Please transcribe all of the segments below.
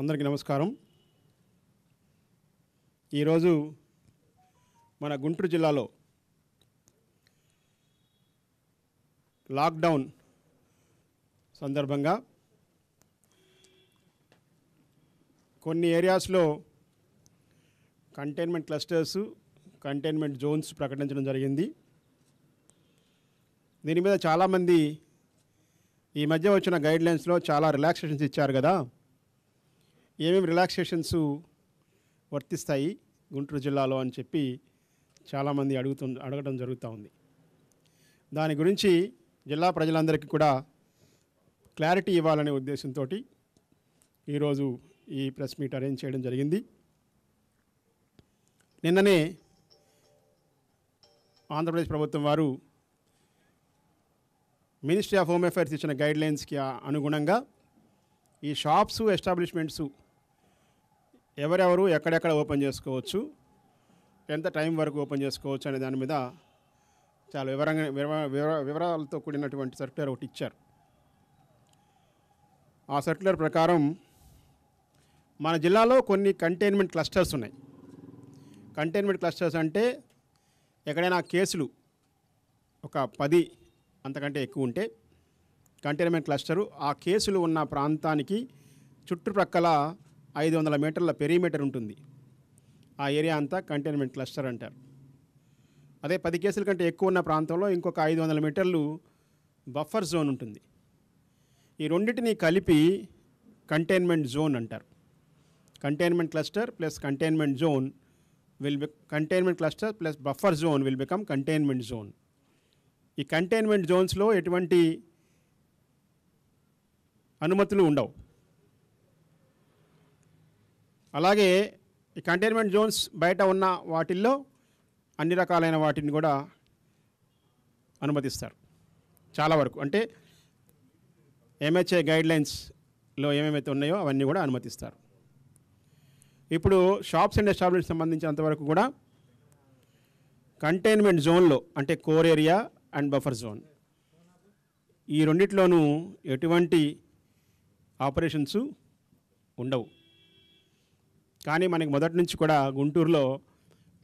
అందరికీ నమస్కారం ఈరోజు మన గుంటూరు జిల్లాలో లాక్డౌన్ సందర్భంగా కొన్ని ఏరియాస్లో కంటైన్మెంట్ క్లస్టర్స్ కంటైన్మెంట్ జోన్స్ ప్రకటించడం జరిగింది దీని మీద చాలామంది ఈ మధ్య వచ్చిన గైడ్లైన్స్లో చాలా రిలాక్సేషన్స్ ఇచ్చారు కదా ఏమేమి రిలాక్సేషన్స్ వర్తిస్తాయి గుంటూరు జిల్లాలో అని చెప్పి చాలామంది అడుగుతు అడగడం జరుగుతూ ఉంది దాని గురించి జిల్లా ప్రజలందరికీ కూడా క్లారిటీ ఇవ్వాలనే ఉద్దేశంతో ఈరోజు ఈ ప్రెస్ మీట్ అరేంజ్ చేయడం జరిగింది నిన్ననే ఆంధ్రప్రదేశ్ ప్రభుత్వం వారు మినిస్ట్రీ ఆఫ్ హోమ్ అఫైర్స్ ఇచ్చిన గైడ్లైన్స్కి అనుగుణంగా ఈ షాప్స్ ఎస్టాబ్లిష్మెంట్స్ ఎవరెవరు ఎక్కడెక్కడ ఓపెన్ చేసుకోవచ్చు ఎంత టైం వరకు ఓపెన్ చేసుకోవచ్చు అనే దాని మీద చాలా వివరంగా వివరాలతో కూడినటువంటి సర్క్యులర్ ఒకటి ఇచ్చారు ఆ సర్క్యులర్ ప్రకారం మన జిల్లాలో కొన్ని కంటైన్మెంట్ క్లస్టర్స్ ఉన్నాయి కంటైన్మెంట్ క్లస్టర్స్ అంటే ఎక్కడైనా కేసులు ఒక పది అంతకంటే ఎక్కువ ఉంటే కంటైన్మెంట్ క్లస్టరు ఆ కేసులు ఉన్న ప్రాంతానికి చుట్టుప్రక్కల ఐదు వందల మీటర్ల పెరీమీటర్ ఉంటుంది ఆ ఏరియా అంతా కంటైన్మెంట్ క్లస్టర్ అంటారు అదే పది కేసుల కంటే ఎక్కువ ఉన్న ప్రాంతంలో ఇంకొక ఐదు వందల మీటర్లు బఫర్ జోన్ ఉంటుంది ఈ రెండింటిని కలిపి కంటైన్మెంట్ జోన్ అంటారు containment cluster plus containment zone will be containment cluster plus buffer zone will become containment zone ఈ కంటైన్మెంట్ జోన్స్లో ఎటువంటి అనుమతులు ఉండవు అలాగే ఈ కంటైన్మెంట్ జోన్స్ బయట ఉన్న వాటిల్లో అన్ని రకాలైన వాటిని కూడా అనుమతిస్తారు చాలా వరకు అంటే ఎంహెచ్ఏ గైడ్లైన్స్లో ఏమేమైతే ఉన్నాయో అవన్నీ కూడా అనుమతిస్తారు ఇప్పుడు షాప్స్ అండ్ ఎస్టాబ్లిష్ సంబంధించినంతవరకు కూడా కంటైన్మెంట్ జోన్లో అంటే core area and buffer zone ఈ రెండిట్లోనూ ఎటువంటి ఆపరేషన్స్ ఉండవు కానీ మనకి మొదటి నుంచి కూడా గుంటూరులో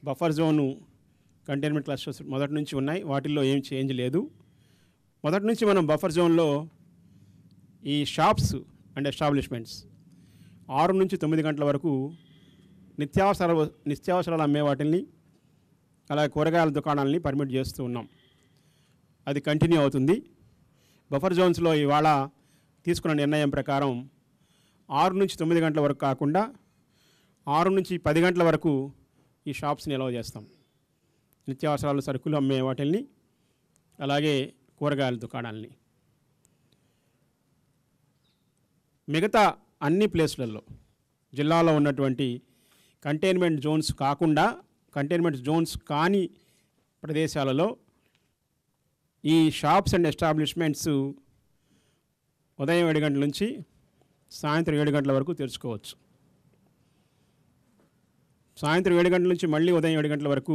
బఫర్ జోను కంటైన్మెంట్ క్లస్టర్స్ మొదటి నుంచి ఉన్నాయి వాటిల్లో ఏం చేంజ్ లేదు మొదటి నుంచి మనం బఫర్ జోన్లో ఈ షాప్స్ అండ్ ఎస్టాబ్లిష్మెంట్స్ ఆరు నుంచి తొమ్మిది గంటల వరకు నిత్యావసర నిత్యావసరాలు అమ్మే వాటిని అలాగే కూరగాయల దుకాణాలని పర్మిట్ చేస్తూ ఉన్నాం అది కంటిన్యూ అవుతుంది బఫర్ జోన్స్లో ఇవాళ తీసుకున్న నిర్ణయం ప్రకారం ఆరు నుంచి తొమ్మిది గంటల వరకు కాకుండా ఆరు నుంచి పది గంటల వరకు ఈ షాప్స్ని ఎలవ్ చేస్తాం నిత్యావసరాలు సరుకులు అమ్మే వాటిల్ని అలాగే కూరగాయల దుకాణాలని మిగతా అన్ని ప్లేసులలో జిల్లాలో ఉన్నటువంటి కంటైన్మెంట్ జోన్స్ కాకుండా కంటైన్మెంట్ జోన్స్ కాని ప్రదేశాలలో ఈ షాప్స్ అండ్ ఎస్టాబ్లిష్మెంట్స్ ఉదయం ఏడు గంటల నుంచి సాయంత్రం ఏడు గంటల వరకు తెరుచుకోవచ్చు సాయంత్రం ఏడు గంటల నుంచి మళ్ళీ ఉదయం ఏడు గంటల వరకు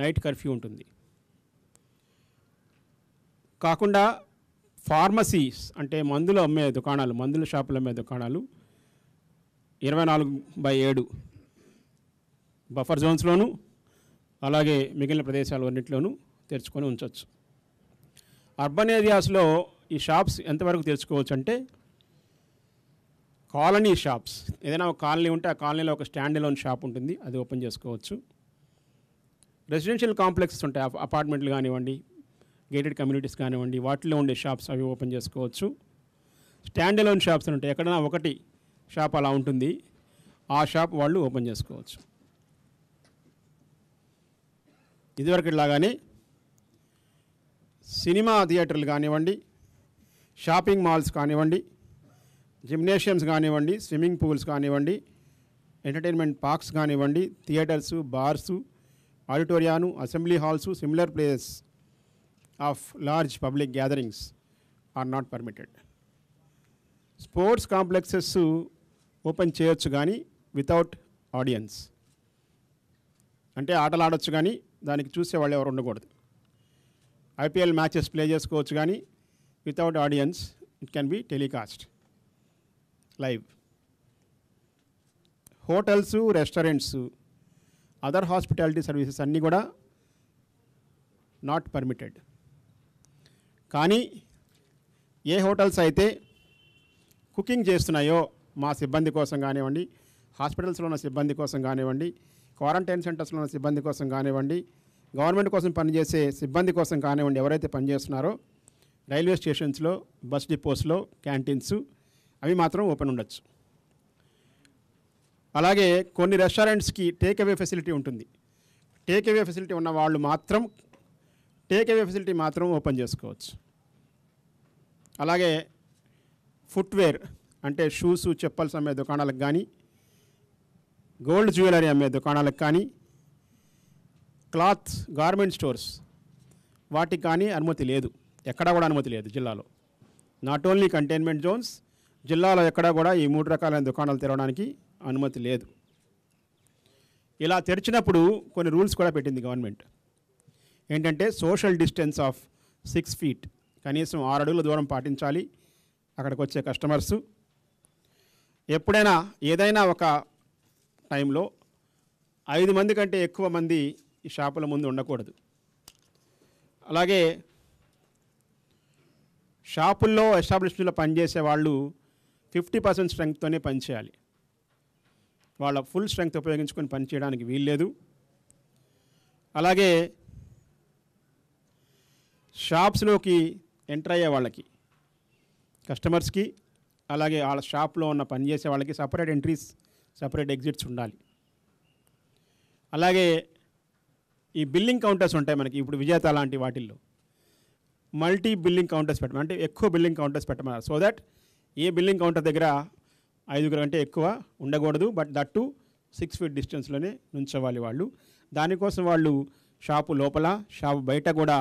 నైట్ కర్ఫ్యూ ఉంటుంది కాకుండా ఫార్మసీస్ అంటే మందులు అమ్మే దుకాణాలు మందుల షాపులు అమ్మే దుకాణాలు ఇరవై నాలుగు బై ఏడు బఫర్ జోన్స్లోను అలాగే మిగిలిన ప్రదేశాలు అన్నింటిలోనూ తెరుచుకొని ఉంచవచ్చు అర్బన్ ఏరియాస్లో ఈ షాప్స్ ఎంతవరకు తెరుచుకోవచ్చు అంటే కాలనీ షాప్స్ ఏదైనా ఒక కాలనీ ఉంటే ఆ కాలనీలో ఒక స్టాండ్ లోన్ షాప్ ఉంటుంది అది ఓపెన్ చేసుకోవచ్చు రెసిడెన్షియల్ కాంప్లెక్సెస్ ఉంటాయి అపార్ట్మెంట్లు కానివ్వండి గేటెడ్ కమ్యూనిటీస్ కానివ్వండి వాటిలో ఉండే షాప్స్ అవి ఓపెన్ చేసుకోవచ్చు స్టాండ్ లోన్ షాప్స్ ఉంటాయి ఎక్కడైనా ఒకటి షాప్ అలా ఉంటుంది ఆ షాప్ వాళ్ళు ఓపెన్ చేసుకోవచ్చు ఇదివరకు ఇలాగానే సినిమా థియేటర్లు కానివ్వండి షాపింగ్ మాల్స్ కానివ్వండి జిమ్నేషియమ్స్ కానివ్వండి స్విమ్మింగ్ పూల్స్ కానివ్వండి ఎంటర్టైన్మెంట్ పార్క్స్ కానివ్వండి థియేటర్స్ బార్స్ ఆడిటోరియాను assembly halls similar places of large public gatherings are not permitted sports complexes open చేయొచ్చు కానీ వితౌట్ ఆడియన్స్ అంటే ఆటలు ఆడొచ్చు కానీ దానికి చూసే వాళ్ళు ఎవరు ఉండకూడదు ఐపీఎల్ మ్యాచెస్ ప్లే చేసుకోవచ్చు కానీ without audience it can be telecast live hotels restaurants other hospitality services అన్నీ కూడా నాట్ పర్మిటెడ్ కానీ ఏ హోటల్స్ అయితే కుకింగ్ చేస్తున్నాయో మా సిబ్బంది కోసం కానివ్వండి హాస్పిటల్స్లో ఉన్న సిబ్బంది కోసం కానివ్వండి క్వారంటైన్ సెంటర్స్లో ఉన్న సిబ్బంది కోసం కానివ్వండి గవర్నమెంట్ కోసం పనిచేసే సిబ్బంది కోసం కానివ్వండి ఎవరైతే పనిచేస్తున్నారో రైల్వే స్టేషన్స్లో బస్ డిపోస్లో క్యాంటీన్స్ అవి మాత్రం ఓపెన్ ఉండొచ్చు అలాగే కొన్ని రెస్టారెంట్స్కి టేక్ అవే ఫెసిలిటీ ఉంటుంది టేక్ అవే ఫెసిలిటీ ఉన్న వాళ్ళు మాత్రం టేక్ అవే ఫెసిలిటీ మాత్రం ఓపెన్ చేసుకోవచ్చు అలాగే ఫుట్వేర్ అంటే షూస్ చెప్పల్స్ అమ్మే దుకాణాలకు కానీ గోల్డ్ జ్యువెలరీ అమ్మే దుకాణాలకు కానీ క్లాత్ గార్మెంట్ స్టోర్స్ వాటికి కానీ అనుమతి లేదు ఎక్కడా కూడా అనుమతి లేదు జిల్లాలో నాట్ ఓన్లీ కంటైన్మెంట్ జోన్స్ జిల్లాలో ఎక్కడా కూడా ఈ మూడు రకాలైన దుకాణాలు తెరవడానికి అనుమతి లేదు ఇలా తెరిచినప్పుడు కొన్ని రూల్స్ కూడా పెట్టింది గవర్నమెంట్ ఏంటంటే social distance of six feet కనీసం ఆరు అడుగుల దూరం పాటించాలి అక్కడికి వచ్చే కస్టమర్సు ఎప్పుడైనా ఏదైనా ఒక టైంలో ఐదు మంది కంటే ఎక్కువ మంది ఈ షాపుల ముందు ఉండకూడదు అలాగే షాపుల్లో ఎస్టాబ్లిష్మెంట్లో పనిచేసే వాళ్ళు ఫిఫ్టీ పర్సెంట్ స్ట్రెంగ్త్తోనే పనిచేయాలి వాళ్ళ ఫుల్ స్ట్రెంగ్త్ ఉపయోగించుకొని పనిచేయడానికి వీల్లేదు అలాగే షాప్స్లోకి ఎంటర్ అయ్యే వాళ్ళకి కస్టమర్స్కి అలాగే వాళ్ళ షాప్లో ఉన్న పనిచేసే వాళ్ళకి సపరేట్ ఎంట్రీస్ సపరేట్ ఎగ్జిట్స్ ఉండాలి అలాగే ఈ బిల్లింగ్ కౌంటర్స్ ఉంటాయి మనకి ఇప్పుడు విజేత లాంటి వాటిల్లో మల్టీ బిల్లింగ్ కౌంటర్స్ పెట్టమని అంటే ఎక్కువ బిల్లింగ్ కౌంటర్స్ పెట్టమన్నారు so that a billing counter దగ్గర ఐదుగురు కంటే ఎక్కువ ఉండకూడదు బట్ దట్టు సిక్స్ ఫీట్ డిస్టెన్స్లోనే నుంచోవాలి వాళ్ళు దానికోసం వాళ్ళు షాపు లోపల షాపు బయట కూడా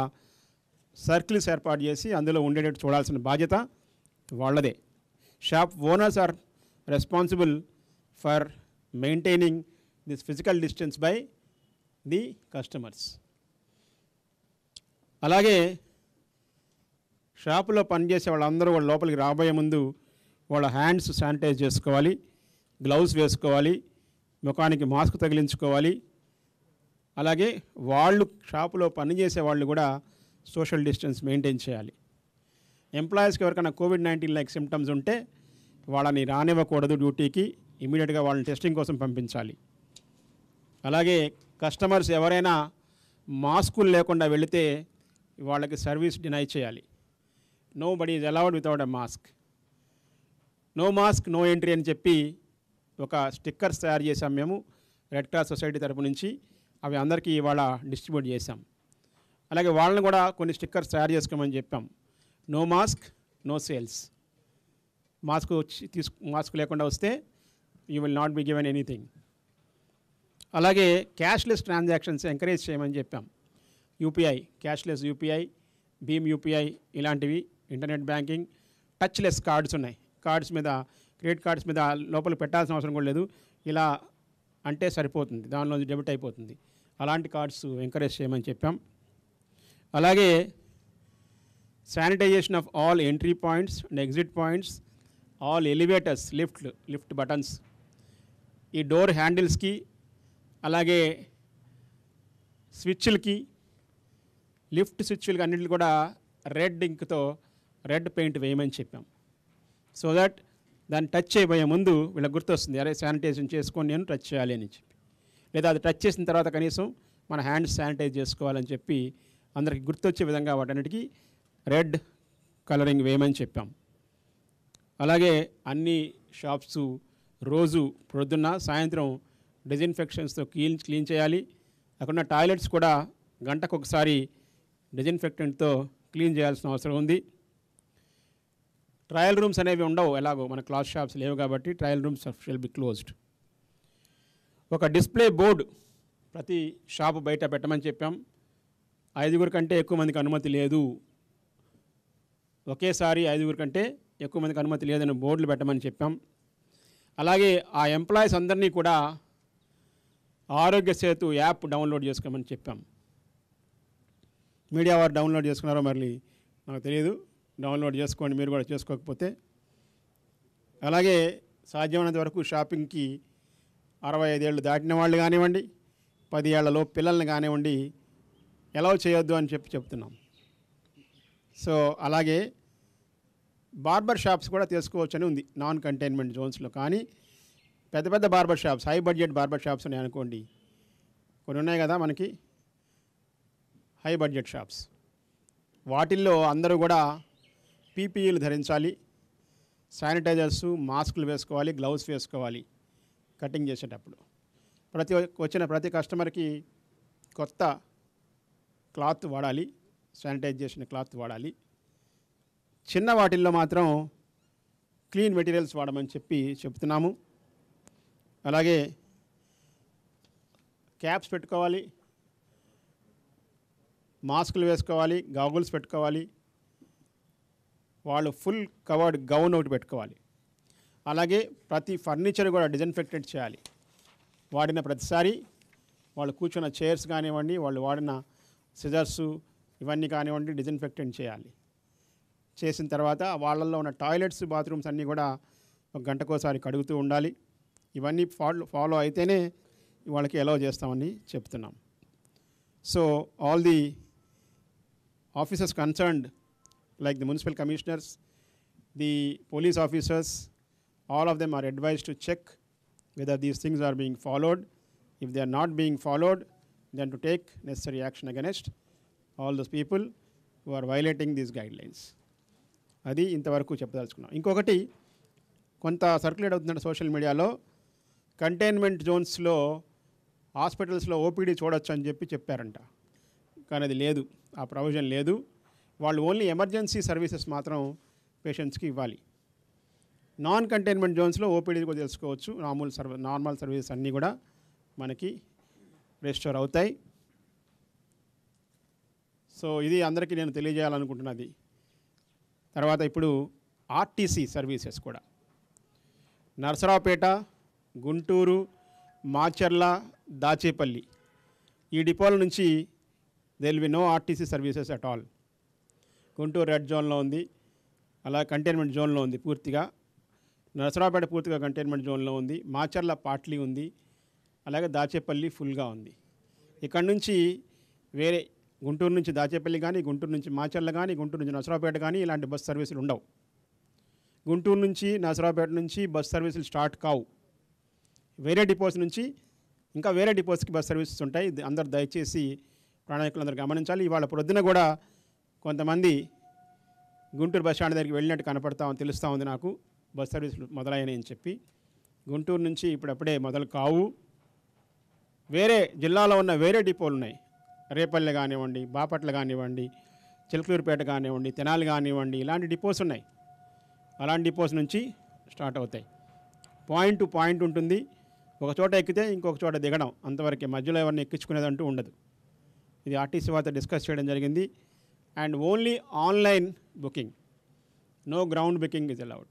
సర్కిల్స్ ఏర్పాటు చేసి అందులో ఉండేటట్టు చూడాల్సిన బాధ్యత వాళ్ళదే shop owners are responsible for maintaining this physical distance by the customers అలాగే షాపులో పనిచేసే వాళ్ళందరూ వాళ్ళ లోపలికి రాబోయే ముందు వాళ్ళ హ్యాండ్స్ శానిటైజ్ చేసుకోవాలి గ్లౌస్ వేసుకోవాలి ముఖానికి మాస్క్ తగిలించుకోవాలి అలాగే వాళ్ళు షాపులో పనిచేసే వాళ్ళు కూడా సోషల్ డిస్టెన్స్ మెయింటైన్ చేయాలి ఎంప్లాయీస్కి ఎవరికైనా కోవిడ్ నైన్టీన్ లైక్ సిమ్టమ్స్ ఉంటే వాళ్ళని రానివ్వకూడదు డ్యూటీకి ఇమీడియట్గా వాళ్ళని టెస్టింగ్ కోసం పంపించాలి అలాగే కస్టమర్స్ ఎవరైనా మాస్కులు లేకుండా వెళితే వాళ్ళకి సర్వీస్ డినై చేయాలి nobody is allowed without a mask no mask no entry అని చెప్పి ఒక స్టిక్కర్స్ తయారు చేశాం మేము రెడ్ క్రాస్ సొసైటీ తరపు నుంచి అవి అందరికీ ఇవాళ డిస్ట్రిబ్యూట్ చేశాం అలాగే వాళ్ళని కూడా కొన్ని స్టిక్కర్స్ తయారు చేసుకోమని చెప్పాం no mask no sales mask వచ్చి మాస్క్ లేకుండా వస్తే you will not be given anything అలాగే క్యాష్లెస్ ట్రాన్సాక్షన్స్ ఎంకరేజ్ చేయమని చెప్పాం యూపీఐ క్యాష్లెస్ యూపీఐ భీమ్ యూపీఐ ఇలాంటివి ఇంటర్నెట్ బ్యాంకింగ్ టచ్లెస్ కార్డ్స్ ఉన్నాయి కార్డ్స్ మీద క్రెడిట్ కార్డ్స్ మీద లోపల పెట్టాల్సిన అవసరం కూడా లేదు ఇలా అంటే సరిపోతుంది దానిలో డెబిట్ అయిపోతుంది అలాంటి కార్డ్స్ ఎంకరేజ్ చేయమని చెప్పాం అలాగే sanitization of all entry points and exit points all elevators లిఫ్ట్లు లిఫ్ట్ బటన్స్ ఈ డోర్ హ్యాండిల్స్కి అలాగే స్విచ్లకి లిఫ్ట్ స్విచ్లకి అన్నింటికి కూడా రెడ్ ఇంక్తో రెడ్ పెయింట్ వేయమని చెప్పాం సో దట్ దాన్ని టచ్ చేయబోయే ముందు వీళ్ళకి గుర్తొస్తుంది అరే శానిటైజేషన్ చేసుకొని నేను టచ్ చేయాలి అని చెప్పి లేదా అది టచ్ చేసిన తర్వాత కనీసం మన హ్యాండ్స్ శానిటైజ్ చేసుకోవాలని చెప్పి అందరికి గుర్తొచ్చే విధంగా వాటన్నిటికీ రెడ్ కలరింగ్ వేయమని చెప్పాం అలాగే అన్ని షాప్స్ రోజు ప్రొద్దున్న సాయంత్రం డిజిన్ఫెక్షన్స్తో క్లీన్ క్లీన్ చేయాలి అక్కడున్న టాయిలెట్స్ కూడా గంటకు ఒకసారి డిజిన్ఫెక్టెంట్తో క్లీన్ చేయాల్సిన అవసరం ఉంది ట్రయల్ రూమ్స్ అనేవి ఉండవు ఎలాగో మన క్లాత్ షాప్స్ లేవు కాబట్టి trial rooms shall be closed ఒక డిస్ప్లే బోర్డు ప్రతి షాపు బయట పెట్టమని చెప్పాం ఐదుగురు కంటే ఎక్కువ మందికి అనుమతి లేదు ఒకేసారి ఐదుగురు కంటే ఎక్కువ మందికి అనుమతి లేదని బోర్డులు పెట్టమని చెప్పాం అలాగే ఆ ఎంప్లాయీస్ అందరినీ కూడా ఆరోగ్య సేతు యాప్ డౌన్లోడ్ చేసుకోమని చెప్పాం మీడియా వారు డౌన్లోడ్ చేసుకున్నారో మళ్ళీ నాకు తెలియదు డౌన్లోడ్ చేసుకోండి మీరు కూడా చేసుకోకపోతే అలాగే సాధ్యమైనంత వరకు షాపింగ్కి అరవై ఐదేళ్ళు దాటిన వాళ్ళు కానివ్వండి పది ఏళ్లలో పిల్లల్ని కానివ్వండి ఎలా చేయొద్దు అని చెప్పి చెప్తున్నాం సో అలాగే బార్బర్ షాప్స్ కూడా తీసుకోవచ్చని ఉంది నాన్ కంటైన్మెంట్ జోన్స్లో కానీ పెద్ద పెద్ద barber shops high budget barber shops ఉన్నాయి అనుకోండి కొన్ని ఉన్నాయి కదా మనకి హై బడ్జెట్ షాప్స్ వాటిల్లో అందరూ కూడా పీపీఈలు ధరించాలి శానిటైజర్స్ మాస్కులు వేసుకోవాలి గ్లౌస్ వేసుకోవాలి కటింగ్ చేసేటప్పుడు ప్రతి వచ్చిన ప్రతి కస్టమర్కి కొత్త క్లాత్ వాడాలి శానిటైజ్ చేసిన క్లాత్ వాడాలి చిన్న వాటిల్లో మాత్రం క్లీన్ మెటీరియల్స్ వాడమని చెప్పి చెప్తున్నాము అలాగే క్యాప్స్ పెట్టుకోవాలి మాస్కులు వేసుకోవాలి గాగుల్స్ పెట్టుకోవాలి వాళ్ళు ఫుల్ కవర్డ్ గౌన్ ఒకటి పెట్టుకోవాలి అలాగే ప్రతి ఫర్నిచర్ కూడా డిజన్ఫెక్టెడ్ చేయాలి వాడిన ప్రతిసారి వాళ్ళు కూర్చున్న చైర్స్ కానివ్వండి వాళ్ళు వాడిన సిజర్స్ ఇవన్నీ కానివ్వండి డిజన్ఫెక్టెడ్ చేయాలి చేసిన తర్వాత వాళ్ళల్లో ఉన్న టాయిలెట్స్ బాత్రూమ్స్ అన్నీ కూడా ఒక గంటకోసారి కడుగుతూ ఉండాలి ఇవన్నీ ఫాలో ఫాలో అయితేనే వాళ్ళకి ఎలో చేస్తామని చెప్తున్నాం so all the officers concerned like the municipal commissioners, the police officers, all of them are advised to check whether these things are being followed. If they are not being followed, then to take necessary action against all those people who are violating these guidelines. అది ఇంతవరకు చెప్పదలుచుకున్నాం ఇంకొకటి కొంత circulate అవుతున్న social మీడియాలో containment జోన్స్లో హాస్పిటల్స్లో OPD చూడొచ్చు అని చెప్పి చెప్పారంట కానీ అది లేదు ఆ ప్రొవిజన్ లేదు వాళ్ళు ఓన్లీ ఎమర్జెన్సీ సర్వీసెస్ మాత్రం పేషెంట్స్కి ఇవ్వాలి నాన్ కంటైన్మెంట్ జోన్స్లో ఓపీడీ కూడా తెలుసుకోవచ్చు నార్మల్ సర్వ నార్మల్ సర్వీసెస్ అన్నీ కూడా మనకి రెస్టోర్ అవుతాయి సో ఇది అందరికీ నేను తెలియజేయాలనుకుంటున్నది తర్వాత ఇప్పుడు ఆర్టీసీ సర్వీసెస్ కూడా నరసరావుపేట గుంటూరు మాచర్ల దాచేపల్లి ఈ డిపోల నుంచి there'll be no RTC services at all Guntur red జోన్లో ఉంది అలా కంటైన్మెంట్ జోన్లో ఉంది పూర్తిగా నరసరావుపేట పూర్తిగా కంటైన్మెంట్ జోన్లో ఉంది మాచర్ల పాట్లీ ఉంది అలాగే దాచేపల్లి ఫుల్గా ఉంది ఇక్కడ నుంచి వేరే గుంటూరు నుంచి దాచేపల్లి కానీ గుంటూరు నుంచి మాచర్ల కానీ గుంటూరు నుంచి నరసరావుపేట కానీ ఇలాంటి బస్ సర్వీసులు ఉండవు గుంటూరు నుంచి నరసరావుపేట నుంచి బస్ సర్వీసులు స్టార్ట్ కావు వేరే డిపోస్ నుంచి ఇంకా వేరే డిపోస్కి బస్ సర్వీసెస్ ఉంటాయి అందరు దయచేసి ప్రణాళికలు అందరు గమనించాలి ఇవాళ ప్రొద్దున కూడా కొంతమంది గుంటూరు బస్ స్టాండ్ దగ్గరికి వెళ్ళినట్టు కనపడతా తెలుస్తూ ఉంది నాకు బస్ సర్వీసులు అని చెప్పి గుంటూరు నుంచి ఇప్పుడప్పుడే మొదలు కావు వేరే జిల్లాలో ఉన్న వేరే డిపోలు ఉన్నాయి రేపల్లె కానివ్వండి బాపట్ల కానివ్వండి చిలకలూరుపేట కానివ్వండి తెనాలి కానివ్వండి ఇలాంటి డిపోస్ ఉన్నాయి అలాంటి డిపోస్ నుంచి స్టార్ట్ అవుతాయి పాయింట్ టు పాయింట్ ఉంటుంది ఒక చోట ఎక్కితే ఇంకొక చోట దిగడం అంతవరకు మధ్యలో ఎవరిని అంటూ ఉండదు ఇది ఆర్టీసీ వార్త డిస్కస్ చేయడం జరిగింది and only online booking. No ground booking is allowed.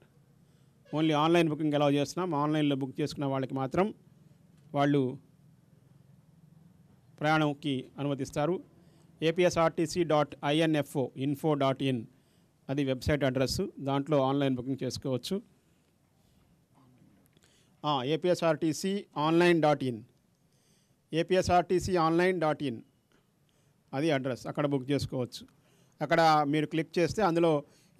Only online booking allow చేస్తున్నాం ఆన్లైన్లో బుక్ చేసుకున్న వాళ్ళకి మాత్రం వాళ్ళు ప్రయాణంకి అనుమతిస్తారు APSRTC dot INFO info dot in అది వెబ్సైట్ అడ్రస్సు దాంట్లో ఆన్లైన్ బుకింగ్ చేసుకోవచ్చు APSRTC online dot in APSRTC online dot in అది అడ్రస్ అక్కడ బుక్ చేసుకోవచ్చు అక్కడ మీరు క్లిక్ చేస్తే అందులో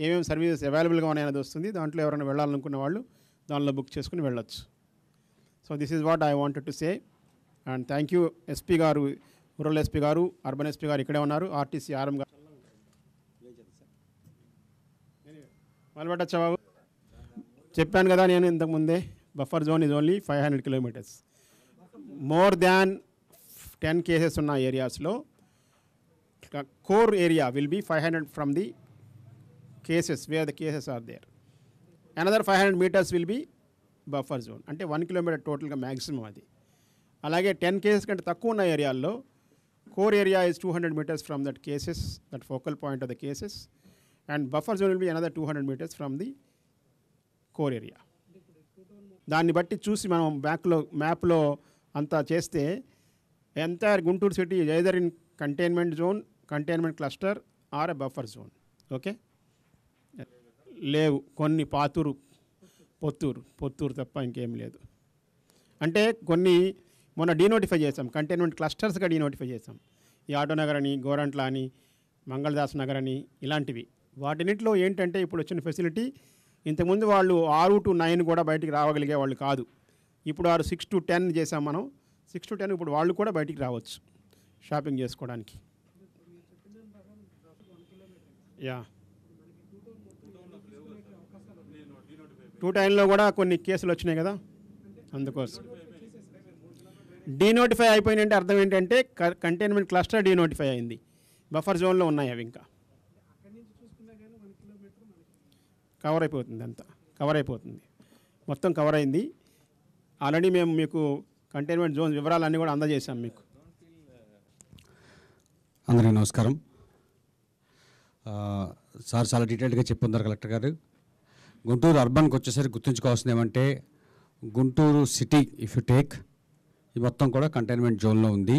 ఏమేమి సర్వీసెస్ అవైలబుల్గా ఉన్నాయనేది వస్తుంది దాంట్లో ఎవరైనా వెళ్ళాలనుకున్న వాళ్ళు దానిలో బుక్ చేసుకుని వెళ్ళొచ్చు so this is what I wanted to say and thank you SP గారు రూరల్ ఎస్పీ గారు అర్బన్ ఎస్పీ గారు ఇక్కడే ఉన్నారు ఆర్టీసీ ఆర్ఎం గారు మొదలుపెట్టచ్చా బాబు చెప్పాను కదా నేను ఇంతకుముందే buffer zone is only five hundred kilometres more than ten cases ఉన్న ఏరియాస్లో core area will area five hundred from the cases where where cases cases are there. Five hundred metres will be buffer zone అంటే one kilometre టోటల్గా maximum అది అలాగే ten cases కంటే తక్కువ ఉన్న ఏరియాల్లో core area is two hundred metres from that cases that focal point of the cases and buffer zone will be another two hundred metres from the core area దాన్ని బట్టి చూసి మనం మ్యాప్లో మ్యాప్లో అంతా చేస్తే entire Guntur city either in containment zone containment cluster or a buffer zone okay లేవు కొన్ని పాతూరు పొత్తూరు పొత్తూరు తప్ప ఇంకేం లేదు అంటే కొన్ని మొన్న డీనోటిఫై చేసాం కంటైన్మెంట్ క్లస్టర్స్గా డీనోటిఫై చేసాం ఈ ఆటోనగర్ అని గోరంట్ల అని మంగళదాస్ నగర్ అని ఇలాంటివి వాటినిట్లో ఏంటంటే ఇప్పుడు వచ్చిన ఫెసిలిటీ ఇంతకుముందు వాళ్ళు ఆరు టు నైన్ కూడా బయటికి రావగలిగే వాళ్ళు కాదు ఇప్పుడు ఆరు సిక్స్ టు టెన్ చేసాం మనం సిక్స్ టు టెన్ ఇప్పుడు వాళ్ళు కూడా బయటికి రావచ్చు షాపింగ్ చేసుకోవడానికి యా టూ టైంలో కూడా కొన్ని కేసులు వచ్చినాయి కదా అందుకోసం డీనోటిఫై అయిపోయిందంటే అర్థం ఏంటంటే కంటైన్మెంట్ క్లస్టర్ డీనోటిఫై అయింది బఫర్ జోన్లో ఉన్నాయి అవి ఇంకా కవర్ అయిపోతుంది అంతా కవర్ అయిపోతుంది మొత్తం కవర్ అయింది ఆల్రెడీ మేము మీకు కంటైన్మెంట్ జోన్ వివరాలన్నీ కూడా అందజేశాం మీకు అందరికీ నమస్కారం సార్ చాలా డీటెయిల్డ్గా చెప్పుందారు కలెక్టర్ గారు గుంటూరు అర్బన్కి వచ్చేసరికి గుర్తుంచుకోవాల్సింది ఏమంటే Guntur city if you take ఈ మొత్తం కూడా కంటైన్మెంట్ జోన్లో ఉంది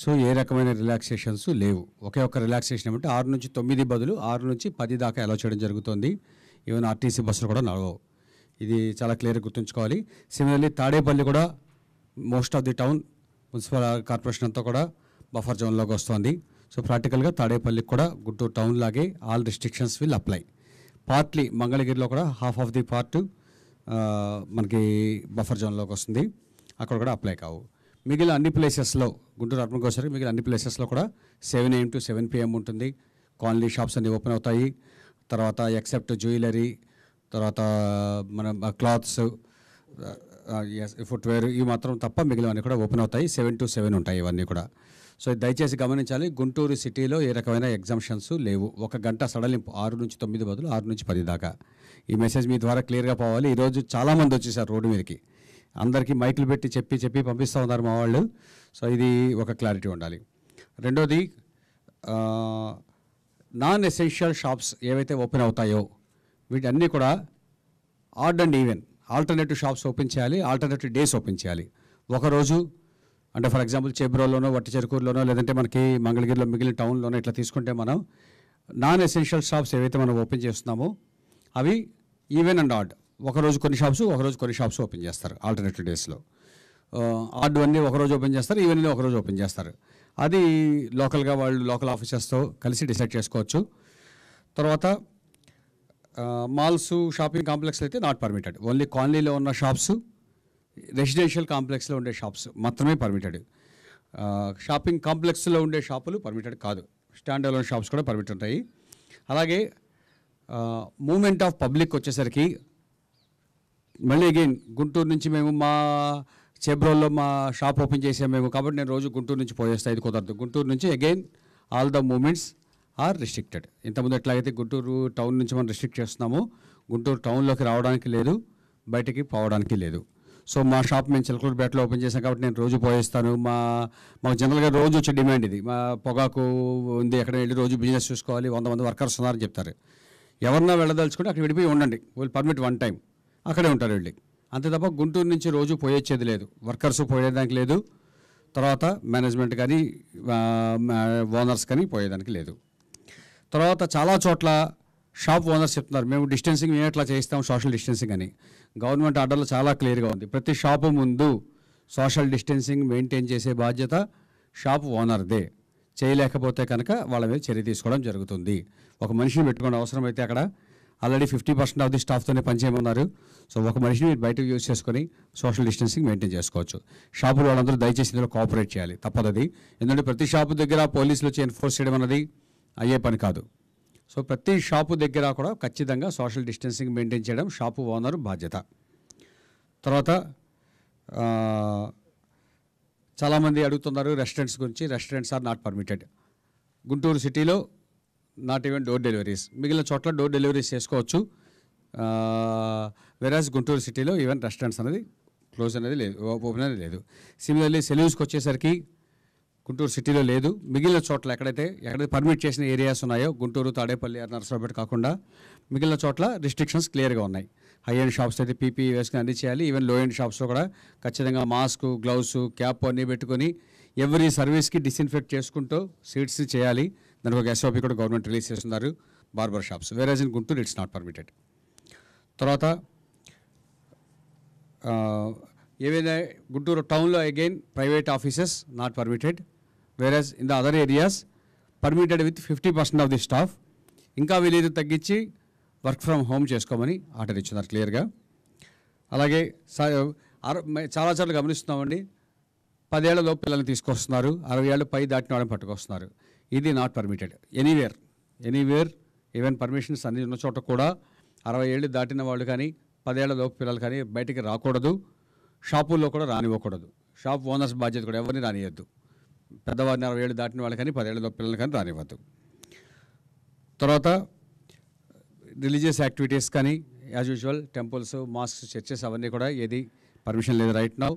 సో ఏ రకమైన రిలాక్సేషన్స్ లేవు ఒకే ఒక రిలాక్సేషన్ ఏమంటే ఆరు నుంచి తొమ్మిది బదులు ఆరు నుంచి పది దాకా అలో చేయడం జరుగుతుంది ఈవెన్ ఆర్టీసీ బస్సులు కూడా నడవవు ఇది చాలా క్లియర్గా గుర్తుంచుకోవాలి సిమిలర్లీ తాడేపల్లి కూడా most of the town municipal corporation అంతా కూడా బఫర్ జోన్లోకి వస్తుంది సో ప్రాక్టికల్గా తాడేపల్లికి కూడా గుంటూరు టౌన్ లాగే all restrictions will apply partly మంగళగిరిలో కూడా హాఫ్ ఆఫ్ ది పార్ట్ మనకి బఫర్ జోన్లోకి వస్తుంది అక్కడ కూడా అప్లై కావు మిగిలిన అన్ని ప్లేసెస్లో గుంటూరు అర్బన్కి వచ్చారు మిగిలిన అన్ని ప్లేసెస్లో కూడా seven AM to seven PM ఉంటుంది కాలనీ షాప్స్ అన్నీ ఓపెన్ అవుతాయి తర్వాత ఎక్సెప్ట్ జ్యువెలరీ తర్వాత uh, మన క్లాత్స్ uh, ఫుట్వేర్ ఈ మాత్రం తప్ప మిగిలినవన్నీ కూడా ఓపెన్ అవుతాయి సెవెన్ టు సెవెన్ ఉంటాయి ఇవన్నీ కూడా సో దయచేసి గమనించాలి గుంటూరు సిటీలో ఏ రకమైన ఎగ్జామ్షన్స్ లేవు ఒక గంట సడలింపు ఆరు నుంచి తొమ్మిది బదులు ఆరు నుంచి పది దాకా ఈ మెసేజ్ మీ ద్వారా క్లియర్గా పోవాలి ఈరోజు చాలామంది వచ్చేసారు రోడ్డు మీదకి అందరికీ మైకులు పెట్టి చెప్పి చెప్పి పంపిస్తూ ఉన్నారు మా వాళ్ళు సో ఇది ఒక క్లారిటీ ఉండాలి రెండోది నాన్ ఎసెన్షియల్ షాప్స్ ఏవైతే ఓపెన్ అవుతాయో వీటన్నీ కూడా odd and even alternative shops open చేయాలి ఆల్టర్నేటివ్ డేస్ ఓపెన్ చేయాలి ఒకరోజు అంటే ఫర్ ఎగ్జాంపుల్ చెబ్రోలోనో వట్టి చెరుకూరులోనో లేదంటే మనకి మంగళగిరిలో మిగిలిన టౌన్లోనో ఇట్లా తీసుకుంటే మనం నాన్ ఎసెన్షియల్ షాప్స్ ఏవైతే మనం ఓపెన్ చేస్తున్నామో అవి ఈవెన్ అండ్ ఆడ్ ఒకరోజు కొన్ని షాప్స్ ఒకరోజు కొన్ని షాప్స్ ఓపెన్ చేస్తారు ఆల్టర్నేటివ్ డేస్లో ఆడ్ అన్నీ ఒకరోజు ఓపెన్ చేస్తారు అన్నీ ఒకరోజు ఓపెన్ చేస్తారు అది లోకల్గా వాళ్ళు లోకల్ ఆఫీసర్స్తో కలిసి డిసైడ్ చేసుకోవచ్చు తర్వాత మాల్స్ షాపింగ్ కాంప్లెక్స్ అయితే నాట్ పర్మిటెడ్ ఓన్లీ కాలనీలో ఉన్న షాప్స్ రెసిడెన్షియల్ కాంప్లెక్స్లో ఉండే షాప్స్ మాత్రమే పర్మిటెడ్ షాపింగ్ కాంప్లెక్స్లో ఉండే షాపులు పర్మిటెడ్ కాదు స్టాండ్ అలోన్ షాప్స్ కూడా పర్మిట్ ఉంటాయి అలాగే మూమెంట్ ఆఫ్ పబ్లిక్ వచ్చేసరికి మళ్ళీ అగైన్ గుంటూరు నుంచి మేము మా చెబ్రోల్లో మా షాప్ ఓపెన్ చేసాం మేము కాబట్టి నేను రోజు గుంటూరు నుంచి పోయేస్తాయి ఇది కుదరదు గుంటూరు నుంచి again all the movements are restricted ఇంతకుముందు ఎట్లాగైతే గుంటూరు టౌన్ నుంచి మనం రిస్ట్రిక్ట్ చేస్తున్నామో గుంటూరు టౌన్లోకి రావడానికి లేదు బయటికి పోవడానికి లేదు సో మా షాప్ మేము బేటలో ఓపెన్ చేసాం కాబట్టి నేను రోజు పోయేస్తాను మా మాకు జనరల్గా రోజు వచ్చే డిమాండ్ ఇది మా పొగాకు ఉంది ఎక్కడ వెళ్ళి రోజు బిజినెస్ చూసుకోవాలి వంద మంది వర్కర్స్ ఉన్నారని చెప్తారు ఎవరన్నా వెళ్ళదలుచుకుంటే అక్కడ విడిపోయి ఉండండి వీళ్ళు పర్మిట్ వన్ టైం అక్కడే ఉంటారు వెళ్ళి అంతే తప్ప గుంటూరు నుంచి రోజు పోయొచ్చేది లేదు వర్కర్స్ పోయేదానికి లేదు తర్వాత మేనేజ్మెంట్ కానీ ఓనర్స్ కానీ పోయేదానికి లేదు తర్వాత చాలా చోట్ల షాప్ ఓనర్స్ చెప్తున్నారు మేము డిస్టెన్సింగ్ మేము ఎట్లా చేయిస్తాం సోషల్ డిస్టెన్సింగ్ అని గవర్నమెంట్ ఆర్డర్లో చాలా క్లియర్గా ఉంది ప్రతి షాపు ముందు సోషల్ డిస్టెన్సింగ్ మెయింటైన్ చేసే బాధ్యత షాప్ ఓనర్దే చేయలేకపోతే కనుక వాళ్ళ మీద చర్య తీసుకోవడం జరుగుతుంది ఒక మనిషిని పెట్టుకోవడం అవసరమైతే అక్కడ already fifty percent of the స్టాఫ్తోనే పనిచేయమన్నారు సో ఒక మనిషిని మీరు బయటకు యూజ్ చేసుకొని సోషల్ డిస్టెన్సింగ్ మెయింటైన్ చేసుకోవచ్చు షాపులు వాళ్ళందరూ దయచేసి ఇందులో కోఆపరేట్ చేయాలి తప్పదది ఎందుకంటే ప్రతి షాపు దగ్గర పోలీసులు వచ్చి ఎన్ఫోర్స్ చేయడం అన్నది అయ్యే పని కాదు సో ప్రతి షాపు దగ్గర కూడా ఖచ్చితంగా సోషల్ డిస్టెన్సింగ్ మెయింటైన్ చేయడం షాపు ఓనర్ బాధ్యత తర్వాత చాలామంది అడుగుతున్నారు రెస్టారెంట్స్ గురించి restaurants are not permitted Guntur సిటీలో నాట్ ఈవెన్ డోర్ డెలివరీస్ మిగిలిన చోట్ల డోర్ డెలివరీస్ చేసుకోవచ్చు వెరాజ్ గుంటూరు సిటీలో ఈవెన్ రెస్టారెంట్స్ అనేది క్లోజ్ అనేది లేదు ఓపెన్ అనేది లేదు సిమిలర్లీ సెలూన్స్కి వచ్చేసరికి గుంటూరు సిటీలో లేదు మిగిలిన చోట్ల ఎక్కడైతే ఎక్కడైతే పర్మిట్ చేసిన ఏరియాస్ ఉన్నాయో గుంటూరు తాడేపల్లి నరసరావుపేట కాకుండా మిగిలిన చోట్ల రిస్ట్రిక్షన్స్ క్లియర్గా ఉన్నాయి హై ఎండ్ షాప్స్ అయితే పీపీ వేసుకుని అన్ని చేయాలి ఈవెన్ లో ఎండ్ షాప్స్లో కూడా ఖచ్చితంగా మాస్క్ గ్లౌస్ క్యాప్ అన్నీ పెట్టుకొని ఎవరి సర్వీస్కి డిస్ఇన్ఫెక్ట్ చేసుకుంటూ సీట్స్ చేయాలి దానికి ఒక ఎస్ఓపి కూడా గవర్నమెంట్ రిలీజ్ చేస్తున్నారు బార్బర్ షాప్స్ వేరే in Guntur it's not permitted తర్వాత ఏవైనా గుంటూరు టౌన్లో again private offices not permitted whereas in the other areas permitted with fifty percent of the staff ఇంకా వీలైతే తగ్గించి వర్క్ ఫ్రమ్ హోమ్ చేసుకోమని ఆర్డర్ ఇచ్చినారు క్లియర్గా అలాగే చాలా సార్లు గమనిస్తున్నామండి పదేళ్లలో పిల్లల్ని తీసుకొస్తున్నారు అరవై ఏళ్ళు పై దాటిన వాళ్ళని పట్టుకొస్తున్నారు ఇది not permitted anywhere anywhere even permissions అన్ని ఉన్న చోట కూడా అరవై ఏళ్ళు దాటిన వాళ్ళు కానీ పదేళ్లలోపు పిల్లలు కానీ బయటికి రాకూడదు షాపుల్లో కూడా రానివ్వకూడదు షాప్ ఓనర్స్ బాధ్యత కూడా ఎవరిని రానియద్దు పెద్దవారిని అరవై ఏళ్ళు దాటిన వాళ్ళు కానీ పదేళ్ళ పిల్లలు కానీ రానివ్వద్దు తర్వాత రిలీజియస్ యాక్టివిటీస్ కానీ as usual temples mosques churches అవన్నీ కూడా ఏది పర్మిషన్ లేదు right now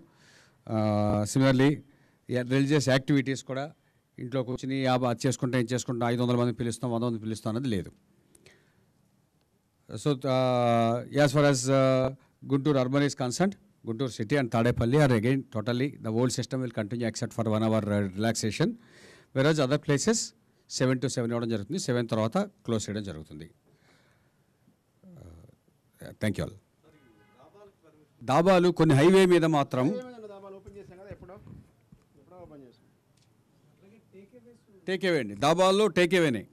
similarly religious activities కూడా ఇంట్లో కూర్చుని యాభై అది చేసుకుంటా ఏం చేసుకుంటాం ఐదు వందల మంది పిలుస్తాం వంద మంది పిలుస్తాం అనేది లేదు so as far as Guntur urban is concern city and Tadepalli are are again the old system will continue continue for one hour relaxation relaxation. Whereas other places seven to seven ఇవ్వడం జరుగుతుంది సెవెన్ తర్వాత క్లోజ్ చేయడం జరుగుతుంది thank you all దాబాలు కొన్ని highway మీద మాత్రం టేకేవే అండి దాబాల్లో టేకేవేనే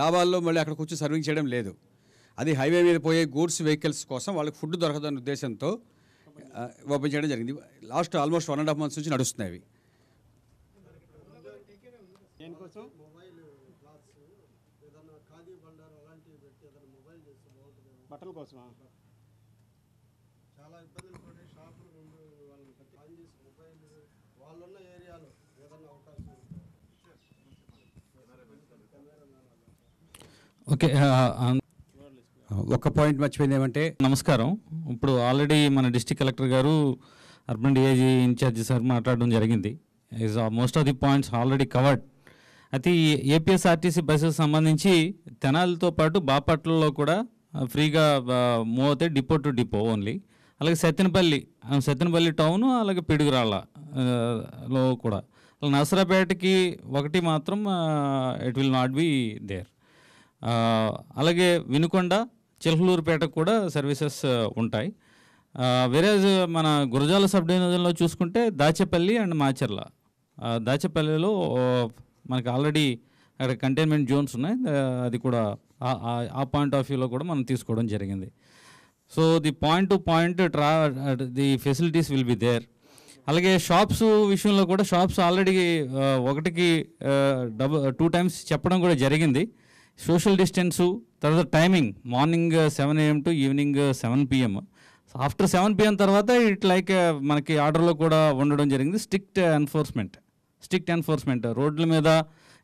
దాబాల్లో మళ్ళీ అక్కడ కూర్చొని సర్వింగ్ చేయడం లేదు అది హైవే మీద పోయే గూడ్స్ వెహికల్స్ కోసం వాళ్ళకి ఫుడ్ దొరకదన్న ఉద్దేశంతో ఓపెన్ చేయడం జరిగింది last almost one and half months నుంచి నడుస్తున్నాయి బట్టల కోసమా చాలా ఇబ్బందులు పడి షాపులు రెండు వాళ్ళని మొబైల్ వాళ్ళున్న ఏరియాలో ఏదన్నా అవకాశం ఓకే ఒక పాయింట్ మర్చిపోయింది ఏమంటే నమస్కారం ఇప్పుడు ఆల్రెడీ మన డిస్టిక్ కలెక్టర్ గారు అర్బన్ డిఐజీ ఇన్ఛార్జి సార్ మాట్లాడడం జరిగింది is most of the points already covered అయితే ఏపీఎస్ఆర్టీసీ బస్సు సంబంధించి తెనాలితో పాటు బాపట్లలో కూడా ఫ్రీగా మూవ్ అవుతాయి డిపో టు డిపో ఓన్లీ అలాగే సత్యనపల్లి సత్యనపల్లి టౌన్ అలాగే పిడుగురాళ్ళలో కూడా అలా నసరాపేటకి ఒకటి మాత్రం it will not be there అలాగే వినుకొండ చిలకలూరుపేటకు కూడా సర్వీసెస్ ఉంటాయి వేరే మన గురజాల సబ్ డివిజన్లో చూసుకుంటే దాచేపల్లి అండ్ మాచర్ల దాచేపల్లిలో మనకి ఆల్రెడీ అక్కడ కంటైన్మెంట్ జోన్స్ ఉన్నాయి అది కూడా ఆ పాయింట్ ఆఫ్ వ్యూలో కూడా మనం తీసుకోవడం జరిగింది so the point to point ట్రా the facilities will be there అలాగే షాప్స్ విషయంలో కూడా షాప్స్ ఆల్రెడీ ఒకటికి డబుల్ టూ టైమ్స్ చెప్పడం కూడా జరిగింది సోషల్ డిస్టెన్సు తర్వాత timing morning seven AM to evening seven PM after seven PM తర్వాత ఇట్ లైక్ uh, మనకి ఆర్డర్లో కూడా ఉండడం జరిగింది స్ట్రిక్ట్ ఎన్ఫోర్స్మెంట్ స్ట్రిక్ట్ ఎన్ఫోర్స్మెంట్ రోడ్ల మీద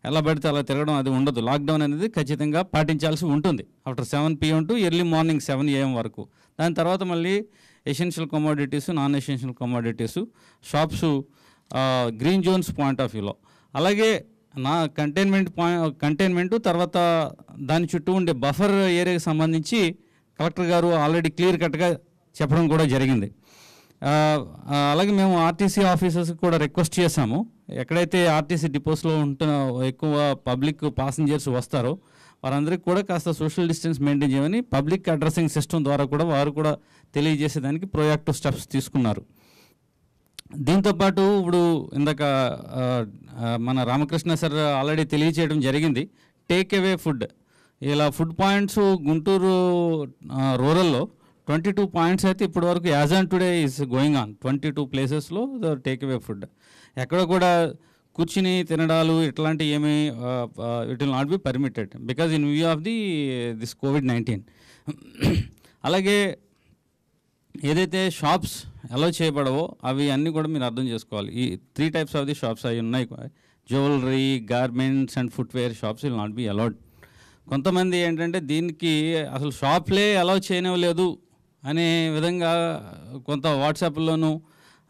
ఎలా పడితే అలా తిరగడం అది ఉండదు లాక్డౌన్ అనేది ఖచ్చితంగా పాటించాల్సి ఉంటుంది after seven PM to early morning seven AM వరకు దాని తర్వాత మళ్ళీ essential commodities non essential commodities shops green zones point of వ్యూలో అలాగే నా కంటైన్మెంట్ పాయింట్ కంటైన్మెంట్ తర్వాత దాని చుట్టూ ఉండే బఫర్ ఏరియాకి సంబంధించి కలెక్టర్ గారు ఆల్రెడీ క్లియర్ కట్గా చెప్పడం కూడా జరిగింది అలాగే మేము ఆర్టీసీ ఆఫీసర్స్కి కూడా రిక్వెస్ట్ చేశాము ఎక్కడైతే ఆర్టీసీ డిపోస్లో ఉంటున్న ఎక్కువ పబ్లిక్ పాసింజర్స్ వస్తారో వారందరికీ కూడా కాస్త సోషల్ డిస్టెన్స్ మెయింటైన్ చేయమని పబ్లిక్ అడ్రస్సింగ్ సిస్టమ్ ద్వారా కూడా వారు కూడా తెలియజేసేదానికి ప్రొయాక్టివ్ స్టెప్స్ తీసుకున్నారు దీంతోపాటు ఇప్పుడు ఇందాక మన రామకృష్ణ సార్ ఆల్రెడీ తెలియచేయడం జరిగింది టేక్ అవే ఫుడ్ ఇలా ఫుడ్ పాయింట్స్ గుంటూరు రూరల్లో ట్వంటీ టూ పాయింట్స్ అయితే ఇప్పటి వరకు as on today is going on twenty two ప్లేసెస్లో టేక్ అవే ఫుడ్ ఎక్కడ కూడా కూర్చుని తినడాలు ఇట్లాంటివి ఏమి it will not be permitted because in view of the this COVID nineteen అలాగే ఏదైతే షాప్స్ అలో చేయబడవో అవి అన్నీ కూడా మీరు అర్థం చేసుకోవాలి ఈ three types of the shops అవి ఉన్నాయి jewellery garments and footwear shops will not be allowed కొంతమంది ఏంటంటే దీనికి అసలు షాప్లే అలౌ చేయనివ్వలేదు అనే విధంగా కొంత వాట్సాప్లోనూ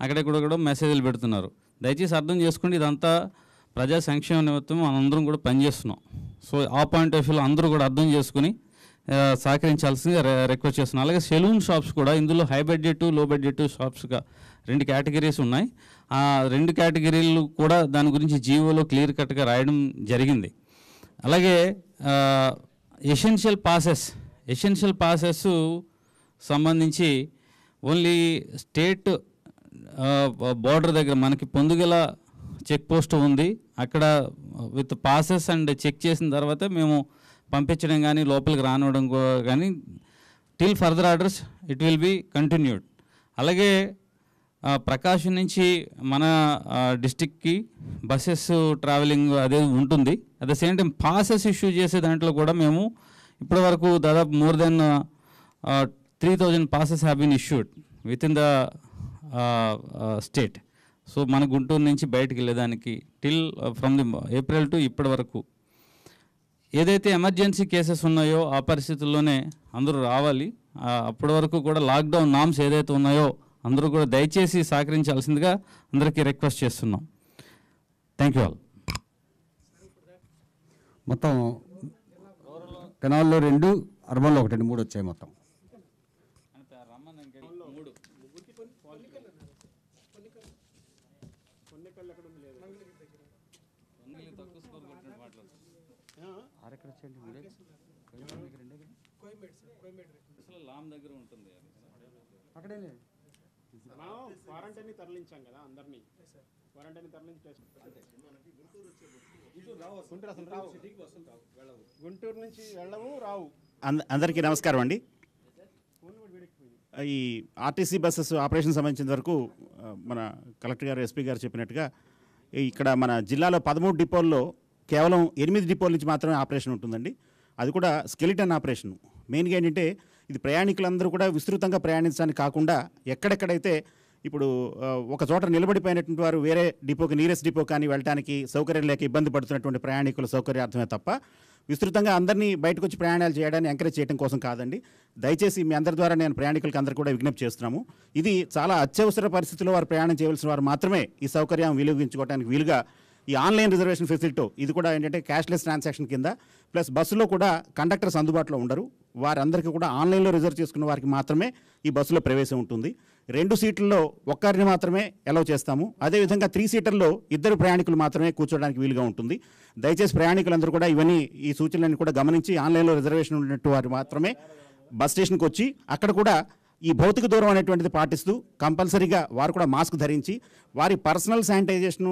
అక్కడెక్కడ కూడా మెసేజ్లు పెడుతున్నారు దయచేసి అర్థం చేసుకోండి ఇదంతా ప్రజా సంక్షేమ నిమిత్తం మనందరం కూడా పనిచేస్తున్నాం సో ఆ పాయింట్ ఆఫ్ వ్యూలో అందరూ కూడా అర్థం చేసుకుని సహకరించాల్సి రిక్వెస్ట్ చేస్తున్నాను అలాగే సెలూన్ షాప్స్ కూడా ఇందులో హై బడ్జెట్ లో బడ్జెట్ షాప్స్గా రెండు కేటగిరీస్ ఉన్నాయి ఆ రెండు కేటగిరీలు కూడా దాని గురించి జీవోలో క్లియర్ కట్గా రాయడం జరిగింది అలాగే ఎసెన్షియల్ పాసెస్ ఎసెన్షియల్ పాసెస్ సంబంధించి ఓన్లీ స్టేట్ బార్డర్ దగ్గర మనకి పొందుగల చెక్ పోస్ట్ ఉంది అక్కడ విత్ పాసెస్ అండ్ చెక్ చేసిన తర్వాతే మేము పంపించడం కానీ లోపలికి రానివ్వడం కానీ till further orders it will be continued అలాగే ప్రకాశం నుంచి మన డిస్టిక్కి బస్సెస్ ట్రావెలింగ్ అదే ఉంటుంది at the same time passes issue చేసే దాంట్లో కూడా మేము ఇప్పటివరకు దాదాపు more than three thousand passes have been issued within the state so మన గుంటూరు నుంచి బయటకు వెళ్ళేదానికి till from the April to ఇప్పటి వరకు ఏదైతే ఎమర్జెన్సీ కేసెస్ ఉన్నాయో ఆ పరిస్థితుల్లోనే అందరూ రావాలి అప్పటి వరకు కూడా లాక్డౌన్ నామ్స్ ఏదైతే ఉన్నాయో అందరూ కూడా దయచేసి సహకరించాల్సిందిగా అందరికీ రిక్వెస్ట్ చేస్తున్నాం థ్యాంక్ యూ ఆల్ మొత్తం కెనాల్లో రెండు అర్బన్లో ఒకటి మూడు వచ్చాయి మొత్తం సార్ లామ్ దగ్గర ఉంటుంది అక్కడే లేదు మనం క్వారంటైన్ తరలించాం కదా క్వారంటైన్ తరలించి గుంటూరు నుంచి వెళ్ళవు రావు అందరికీ నమస్కారం అండి ఈ ఆర్టీసీ బస్సెస్ ఆపరేషన్ సంబంధించిన వరకు మన కలెక్టర్ గారు ఎస్పీ గారు చెప్పినట్టుగా ఇక్కడ మన జిల్లాలో పదమూడు డిపోల్లో కేవలం ఎనిమిది డిపోల నుంచి మాత్రమే ఆపరేషన్ ఉంటుందండి అది కూడా స్కెలిటన్ ఆపరేషన్ మెయిన్గా ఏంటంటే ఇది ప్రయాణికులందరూ కూడా విస్తృతంగా ప్రయాణించడానికి కాకుండా ఎక్కడెక్కడైతే ఇప్పుడు ఒక చోట నిలబడిపోయినటువంటి వారు వేరే డిపోకి నీరెస్ట్ డిపో కానీ వెళ్ళడానికి సౌకర్యం లేక ఇబ్బంది పడుతున్నటువంటి ప్రయాణికుల సౌకర్యార్థమే తప్ప విస్తృతంగా అందరినీ బయటకు వచ్చి ప్రయాణాలు చేయడాన్ని ఎంకరేజ్ చేయడం కోసం కాదండి దయచేసి మీ అందరి ద్వారా నేను ప్రయాణికులకి అందరూ కూడా విజ్ఞప్తి చేస్తున్నాము ఇది చాలా అత్యవసర పరిస్థితుల్లో వారు ప్రయాణం చేయవలసిన వారు మాత్రమే ఈ సౌకర్యం వినియోగించుకోవడానికి వీలుగా ఈ ఆన్లైన్ రిజర్వేషన్ ఫెసిలిటీ ఇది కూడా ఏంటంటే క్యాష్లెస్ ట్రాన్సాక్షన్ కింద ప్లస్ బస్సులో కూడా కండక్టర్స్ అందుబాటులో ఉండరు వారందరికీ కూడా ఆన్లైన్లో రిజర్వ్ చేసుకున్న వారికి మాత్రమే ఈ బస్సులో ప్రవేశం ఉంటుంది రెండు సీట్లలో ఒక్కరిని మాత్రమే అలౌ చేస్తాము అదేవిధంగా త్రీ సీటర్లో ఇద్దరు ప్రయాణికులు మాత్రమే కూర్చోడానికి వీలుగా ఉంటుంది దయచేసి ప్రయాణికులందరూ కూడా ఇవన్నీ ఈ సూచనలన్నీ కూడా గమనించి ఆన్లైన్లో రిజర్వేషన్ ఉన్నట్టు వారు మాత్రమే బస్ స్టేషన్కి వచ్చి అక్కడ కూడా ఈ భౌతిక దూరం అనేటువంటిది పాటిస్తూ కంపల్సరీగా వారు కూడా మాస్క్ ధరించి వారి పర్సనల్ శానిటైజేషన్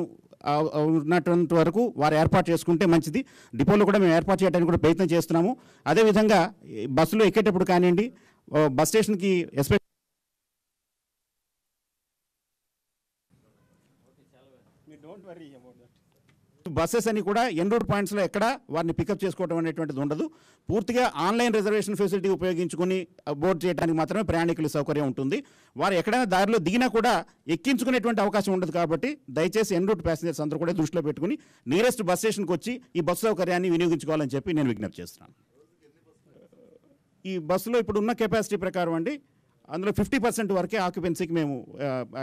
ఉన్నటువంటి వరకు వారు ఏర్పాటు చేసుకుంటే మంచిది డిపోలు కూడా మేము ఏర్పాటు చేయడానికి కూడా ప్రయత్నం చేస్తున్నాము అదేవిధంగా బస్సులో ఎక్కేటప్పుడు కానివ్వండి బస్ స్టేషన్కి ఎస్పెషల్ డోంట్ వరీ బస్సెస్ అని కూడా ఎన్ రూట్ పాయింట్స్లో ఎక్కడ వారిని పికప్ చేసుకోవడం అనేటువంటిది ఉండదు పూర్తిగా ఆన్లైన్ రిజర్వేషన్ ఫెసిలిటీ ఉపయోగించుకుని బోర్డ్ చేయడానికి మాత్రమే ప్రయాణికుల సౌకర్యం ఉంటుంది వారు ఎక్కడైనా దారిలో దిగినా కూడా ఎక్కించుకునేటువంటి అవకాశం ఉండదు కాబట్టి దయచేసి ఎన్ రూట్ ప్యాసింజర్స్ అందరూ కూడా దృష్టిలో పెట్టుకుని నియరెస్ట్ బస్ స్టేషన్కి వచ్చి ఈ బస్సు సౌకర్యాన్ని వినియోగించుకోవాలని చెప్పి నేను విజ్ఞప్తి చేస్తున్నాను ఈ బస్సులో ఇప్పుడు ఉన్న కెపాసిటీ ప్రకారం అండి అందులో ఫిఫ్టీ పర్సెంట్ వరకే ఆక్యుపెన్సీకి మేము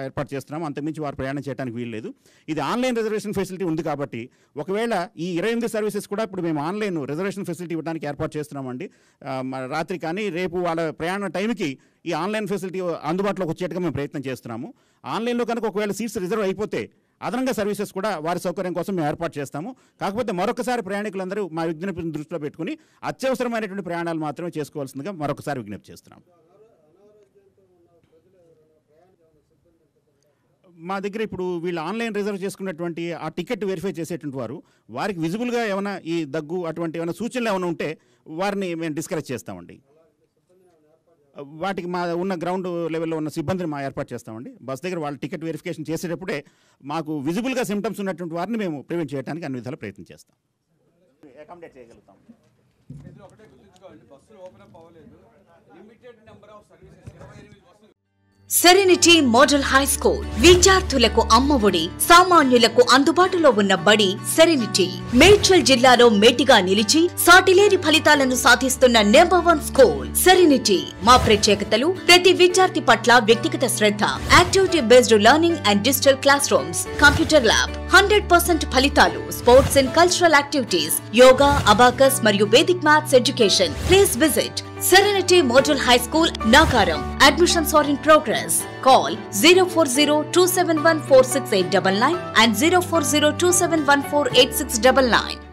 ఏర్పాటు చేస్తున్నాము అంతకుమించి వారు ప్రయాణం చేయడానికి వీల్లేదు ఇది ఆన్లైన్ రిజర్వేషన్ ఫెసిలిటీ ఉంది కాబట్టి ఒకవేళ ఈ ఇరవై ఎనిమిది సర్వీసెస్ కూడా ఇప్పుడు మేము ఆన్లైన్ రిజర్వేషన్ ఫెసిలిటీ ఇవ్వడానికి ఏర్పాటు చేస్తున్నామండి రాత్రి కానీ రేపు వాళ్ళ ప్రయాణ టైంకి ఈ ఆన్లైన్ ఫెసిలిటీ అందుబాటులోకి వచ్చేట్టుగా మేము ప్రయత్నం చేస్తున్నాము ఆన్లైన్లో కనుక ఒకవేళ సీట్స్ రిజర్వ్ అయిపోతే అదనంగా సర్వీసెస్ కూడా వారి సౌకర్యం కోసం మేము ఏర్పాటు చేస్తాము కాకపోతే మరొకసారి ప్రయాణికులందరూ మా విజ్ఞప్తిని దృష్టిలో పెట్టుకుని అత్యవసరమైనటువంటి ప్రయాణాలు మాత్రమే చేసుకోవాల్సిందిగా మరొకసారి విజ్ఞప్తి చేస్తున్నాము మా దగ్గర ఇప్పుడు వీళ్ళు ఆన్లైన్ రిజర్వ్ చేసుకున్నటువంటి ఆ టికెట్ వెరిఫై చేసేటువంటి వారు వారికి విజిబుల్గా ఏమైనా ఈ దగ్గు అటువంటి ఏమైనా సూచనలు ఏమైనా ఉంటే వారిని మేము డిస్కరేజ్ చేస్తామండి వాటికి మా ఉన్న గ్రౌండ్ లెవెల్లో ఉన్న సిబ్బందిని మా ఏర్పాటు చేస్తామండి బస్ దగ్గర వాళ్ళ టికెట్ వెరిఫికేషన్ చేసేటప్పుడే మాకు విజిబుల్గా సిమ్టమ్స్ ఉన్నటువంటి వారిని మేము ప్రివెంట్ చేయడానికి అన్ని విధాలు ప్రయత్నం చేస్తాం చేయగలుగుతాం సెరెనిటీ మోడల్ హై స్కూల్ విద్యార్థులకు అమ్మఒడి సామాన్యులకు అందుబాటులో ఉన్న బడి సెరెనిటీ మేడ్చల్ జిల్లాలో మేటిగా నిలిచి సాటిలేని ఫలితాలను సాధిస్తున్న నెంబర్ వన్ స్కూల్ సెరెనిటీ మా ప్రత్యేకతలు ప్రతి విద్యార్థి పట్ల వ్యక్తిగత శ్రద్ధ activity based learning and digital classrooms computer lab hundred percent ఫలితాలు sports and cultural activities yoga abacus మరియు Vedic maths education please visit Serenity Model High School, Nakaram. Admissions are in progress. Call 040 and 040